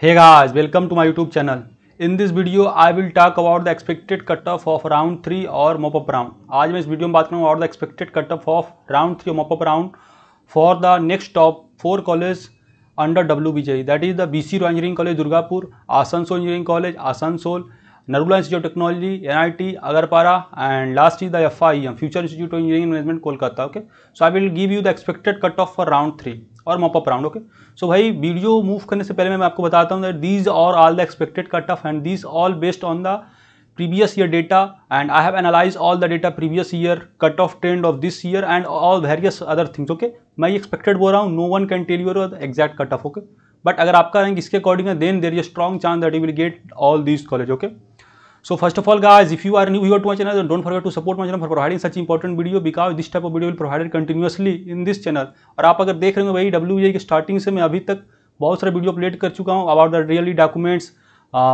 hey guys welcome to my youtube channel in this video i will talk about the expected cutoff of round 3 or mop up round aaj main is video mein baat karunga about the expected cutoff of round 3 or mop up round for the next top 4 college under wbj that is the bc engineering college durgapur asansol engineering college asansol Narula institute of technology N I T Agarpara and last is the F I M future institute of engineering management Kolkata okay so I will give you the expected cut off for round three और mop up round okay so भाई video move करने से पहले मैं आपको बताता हूँ that these are all the expected cut off and these all based on the previous year data and I have analyse all the data previous year cut off trend of this year and all various other things okay मैं expected बोल रहा हूँ no one can tell your exact cut off okay but अगर आपका rank इसके according है then there is strong chance that you will get all this college okay So first of all guys, if you are new here to my channel, then don't forget to support my channel for providing such important video because this type of video will provided continuously in this channel. और आप अगर देख रहे हो भाई W की starting से मैं अभी तक बहुत सारे वीडियो अपलेट कर चुका हूँ about the really documents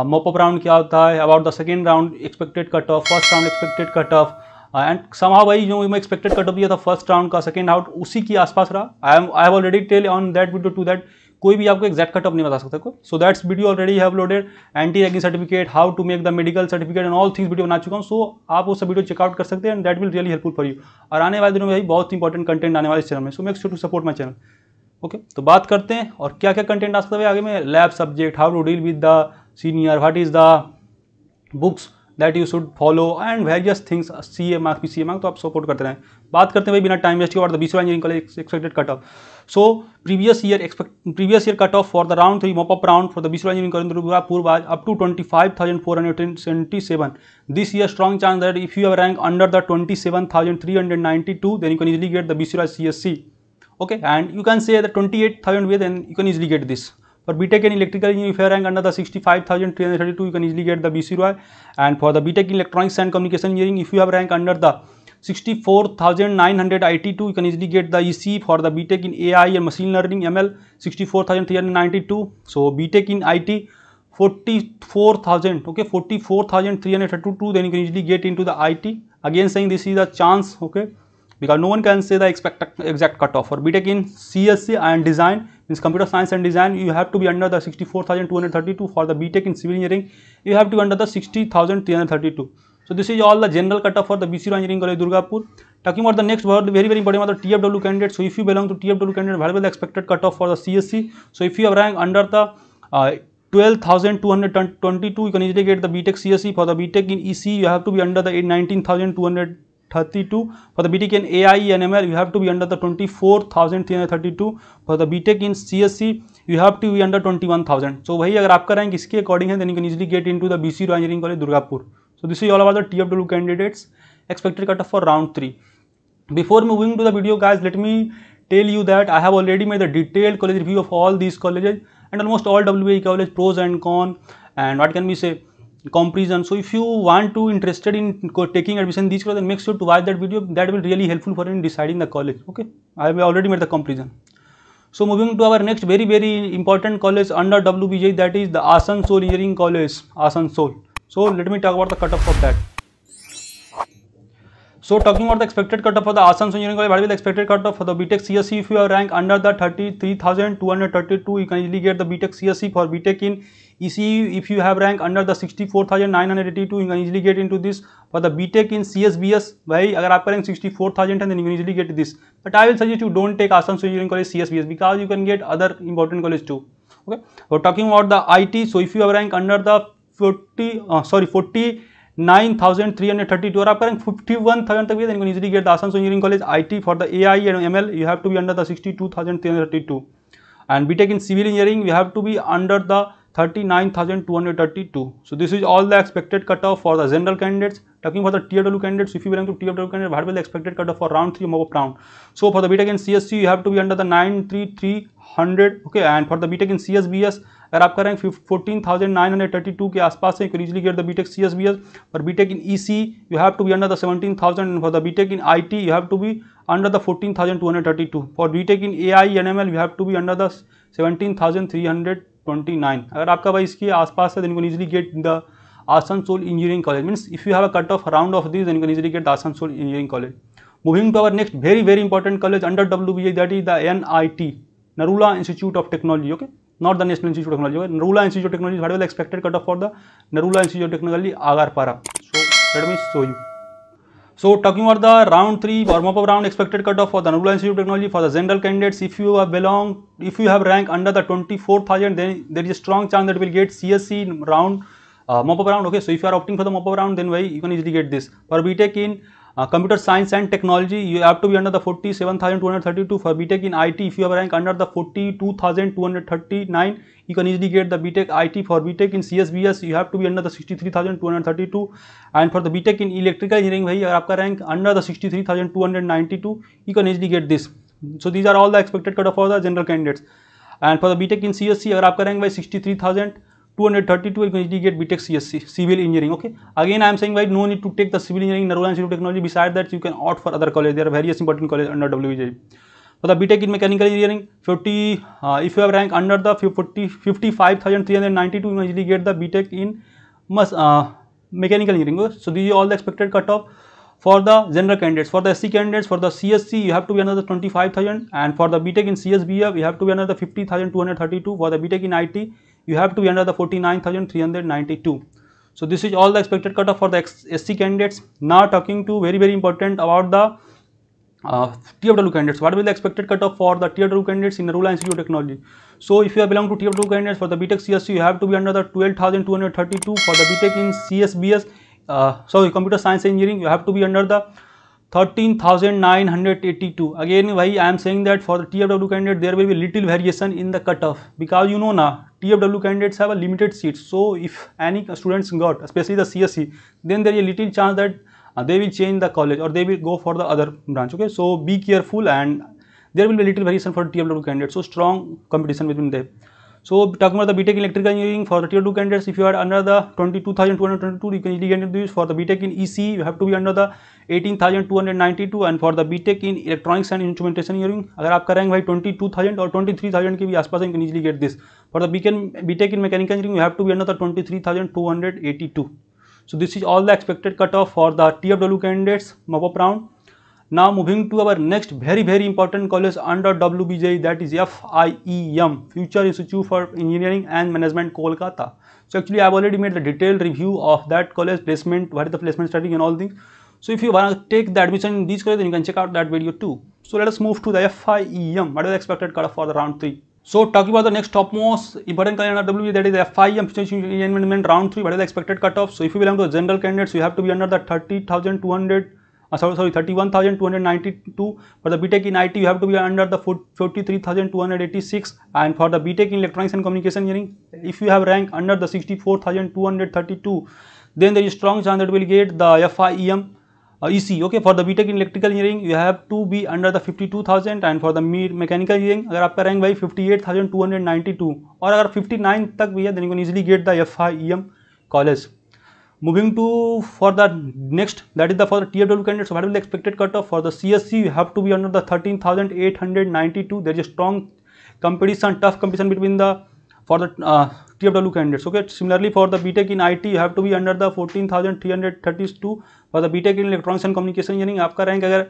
mop up round क्या होता है about the second round expected cut off first round expected cut off and समाव भाई जो मैं एक्सपेक्टेड कट ऑफ दिया था फर्स्ट राउंड का सेकेंड राउंड उसी के आसपास रहा I am I have already tell on that video to that कोई भी आपको एक्जैक्ट कट ऑफ नहीं बता सकता को so that's video already have loaded anti ragging certificate how to make the medical certificate and all things video बना चुका हूँ सो so, आप वो सब वीडियो चेकआउट कर सकते हैं and that will really helpful for you और आने वाले दिनों में भाई बहुत इंपॉर्टेंट कंटेंट आने वाले इस चैनल में so make to support my channel okay तो बात करते हैं और क्या क्या कंटेंट आ सकता है आगे में lab subject how to deal with the senior what is the books that you should follow and various things C A marks C A marks तो आप सपोर्ट करते रहें बात करते हैं बिना टाइम वेस्ट के और द बीसवा engineering college expected cut off so previous year expect previous year cut off for the round three mop up round for the बीसवा इंजीनियरिंग कॉलेज पूर्व आज up to twenty five thousand four hundred and twenty seven this year strong chance that if you are rank under the twenty seven thousand three hundred ninety two then you can easily get the बीसवा C S C you can say the twenty eight thousand way then you can easily get this For BTEC in electrical engineering, if you rank under the 65,332, you can easily get the BC Roy. And for the BTEC in electronics and communication engineering, if you have rank under the 64,982, you can easily get the EC for the BTEC in AI and machine learning ML, 64,392. So BTEC in IT, 44,000, okay, 44,332, then you can easily get into the IT. Again saying this is a chance, okay, because no one can say the expect, exact cutoff. For BTEC in CSC and design, means computer science and design you have to be under the sixty four thousand two hundred thirty two for the tech in civil engineering you have to under the sixty thousand three hundred thirty two so this is all the general cut off for the B C engineering college Durgapur taking और the next word very very बड़े मतलब T F W candidate so if you belong to T F W candidate well expected cut off for the C S C so if you rank under the twelve thousand two hundred twenty two you can easily get the BTech C S C for the BTech in E C you have to be under the nineteen thousand two hundred 32 for the btech in ai and ml you have to be under the 24332 for the btech in csc you have to be under 21000 so वही अगर आपका rank इसके according है then you can easily get into the BC Roy engineering college Durgapur so this is all about the TFW candidates expected cut off for round 3 before moving to the video guys let me tell you that i have already made a detailed college review of all these colleges and almost all wa college pros and con and what can we say Comprehension. so if you want to interested in taking admission this these then make sure to watch that video that will really helpful for you in deciding the college okay i have already made the comprehension. so moving to our next very very important college under wbj that is the asansol engineering college asansol so let me talk about the cutoff of that so talking about the expected cutoff for the Assam Engineering College, what will the expected cutoff for the BTEC C S C if you are ranked under the 33,232, you can easily get the BTEC C S C for BTEC in ECE if you have rank under the 64,982, you can easily get into this. For the BTEC in CSBS, if you आपका rank 64,000 then you can easily get this. But I will suggest you don't take Assam Engineering College CSBS because you can get other important college too. Okay. So talking about the IT, so if you have rank under the 40, uh, sorry 40 nine thousand three hundred thirty two और आपका rank fifty one thousand तक भी इनको easily get आसान engineering college I T for the A I and M L you have to be and btech in civil engineering we have to be under the 39232 so this is all the expected cutoff for the general candidates talking for the tw candidates if you belong to tw candidate what will the expected cutoff for round 3 mock round so for the btech in csc you have to be under the 93300 okay and for the btech in csbs अगर आपका rank fourteen thousand nine hundred thirty two के आसपास है easily get the BTech C S B S और BTech in E C you have to be under the seventeen thousand and for the BTech in I T you have to be under the fourteen thousand two hundred thirty two for BTech in A I N M L you have to be under the seventeen thousand three hundred twenty nine अगर आपका भाई इसके आसपास है then can easily get the Asansol engineering college means if you have a cut off round off this then can easily get the Asansol engineering college to our very very important college under W B college that is the N I T Narula institute of technology okay not the institute technology Narula institute technology wait expected cut off for the Narula institute technology Agarpara so let me show you so talking are the round three warm up round expected cut off for the Narula institute technology for the general candidates if you have belong if you have rank under the twenty four thousand then there is strong chance that will get C S C round mop round okay so if you are opting for the mop round then why you can easily get this पर BTech in computer science and technology you have to be under the forty seven thousand two hundred thirty two for BTech in IT if you have rank under the forty two thousand two hundred thirty nine you can easily get the BTech T for BTech in C S B S you have to be under the sixty three thousand two hundred thirty two and for the BTech in electrical engineering भाई अगर आपका rank under the sixty three thousand two hundred ninety two you can easily get this so these are all the expected cut off for the general candidates and for the BTech in C अगर आपका rank भाई sixty three thousand 232 get indicate BTEC CSC, civil engineering. Okay. Again, I am saying why no need to take the civil engineering, Narula Institute of Technology. Besides that, you can opt for other college. There are various important colleges under WJ. For the BTEC in mechanical engineering, 50, uh, if you have rank under the 55,392, you easily get the BTEC in must, uh, mechanical engineering. Okay? So, these are all the expected cutoff for the general candidates. For the SC candidates, for the CSC, you have to be another 25,000 and for the btech in CSBF, you have to be another 50,232. For the btech in IT, you have to be under the 49,392. So this is all the expected cutoff for the SC candidates. Now talking to very very important about the uh, TFW candidates. What will be the expected cutoff for the TFW candidates in the Rural Institute of Technology? So if you belong to TFW candidates for the BTEC CSC, you have to be under the 12,232 for the BTEC in CSBS. Uh, sorry, computer science engineering, you have to be under the 13,982. Again, why I am saying that for the TFW candidate, there will be little variation in the cutoff because you know now TFW candidates have a limited seat. So, if any students got, especially the CSE, then there is a little chance that uh, they will change the college or they will go for the other branch. Okay, so be careful and there will be little variation for TFW candidates. So, strong competition between them. So talking about the BTEC electrical engineering for the tier 2 candidates, if you are under the 22,222, you can easily get into this. For the BTEC in EC, you have to be under the 18,292 and for the BTEC in electronics and instrumentation engineering, अगर आपका rank भाई 22,000 और 23,000 के भी आसपास you can easily get this for the BTech in mechanical engineering you have to be under the 23,282. So this is all the expected cutoff for the TFW candidates mop-up round. Now moving to our next very very important college under WBJ that is FIEM Future Institute for Engineering and Management Kolkata. So actually I have already made the detailed review of that college placement, what is the placement strategy and all things. So if you want to take the admission in this college, then you can check out that video too. So let us move to the FIEM, what is the expected cutoff for the round 3. So talking about the next topmost important college under WBJ that is FIEM, Future Engineering Round 3, what is the expected cutoff. So if you belong to the general candidates, you have to be under the 30,200 sorry sorry thousand two hundred two for the BTech in IT you have to be under the six and for the BTech in electronics and communication engineering if you have rank under the four two 64,232 then there is strong chance that will get the F I E E M C okay for the BTech in electrical engineering you have to be under the fifty two thousand and for the me mechanical engineering अगर आपका rank भाई fifty eight thousand two hundred two और अगर fifty nine तक भी है then you can easily get the F college moving to for the next that is the for the TFW candidates what will the expected cutoff for the CSC you have to be under the 13,892 there is a strong competition tough competition between the for the uh, TFW candidates okay similarly for the BTEC in IT you have to be under the 14,332 for the BTEC in electronics and communication engineering आपका rank अगर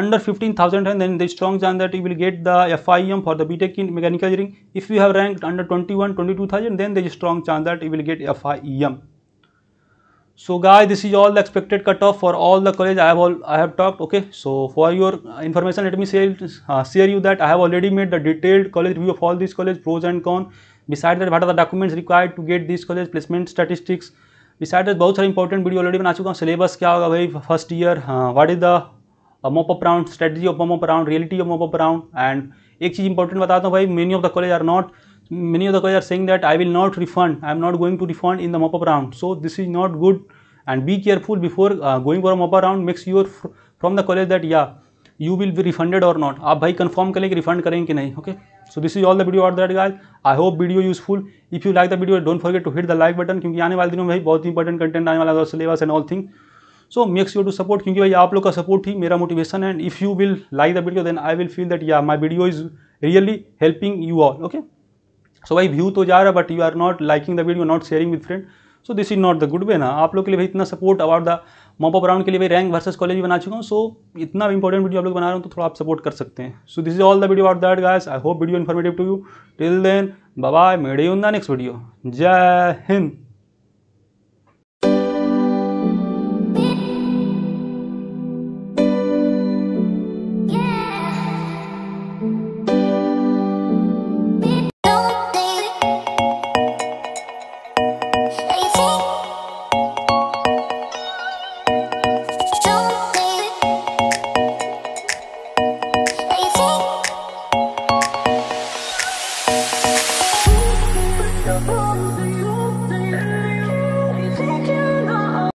under 15,000 and then the strong chance that you will get the FIM for the BTEC in mechanical engineering if you have ranked under 21 22,000 then there is strong chance that you will get FIM so guy this is all the expected cut off for all the college I all I have talked okay so for your information let me sell share you that I have already made the detailed college review of all this college pros and con besides that are the documents required to get this college placement statistics besides that बहुत सारे important video already बना चुका हूँ syllabus क्या होगा भाई first year what is the mop up round strategy of mop up round reality of mop of round and एक चीज इंपॉर्टेंट बताता हूँ भाई many of the college are not many of the guys are saying that I will not refund, I am not going to refund in the mop-up round. So this is not good and be careful before uh, going for a mop-up round, make sure from the college that yeah, you will be refunded or not. आप भाई confirm करें कि refund करेंगे कि नहीं, okay? So this is all the video about that guys. I hope video useful. If you like the video, don't forget to hit the like button क्योंकि आने वाले दिनों में भाई बहुत इंपॉर्टेंट कंटेंट आने वाला है syllabus and all thing so make sure to support क्योंकि भाई आप लोग का सपोर्ट ही मेरा motivation and if you will like the video then I will feel that yeah my video is really helping you all okay so भाई view तो जा रहा है but you are not liking the video not sharing with friend so this is not the good way ना आप लोग के लिए भी इतना support about the mop up round के लिए भी रैंक वर्सेस कॉलेज भी बना चुका हूँ सो so, इतना इंपॉर्टेंट वीडियो आप लोग बना रहा हूँ तो थोड़ा आप सपोर्ट कर सकते हैं so this is all the video out that guys I hope video informative to you till then bye meet in the next video जय हिंद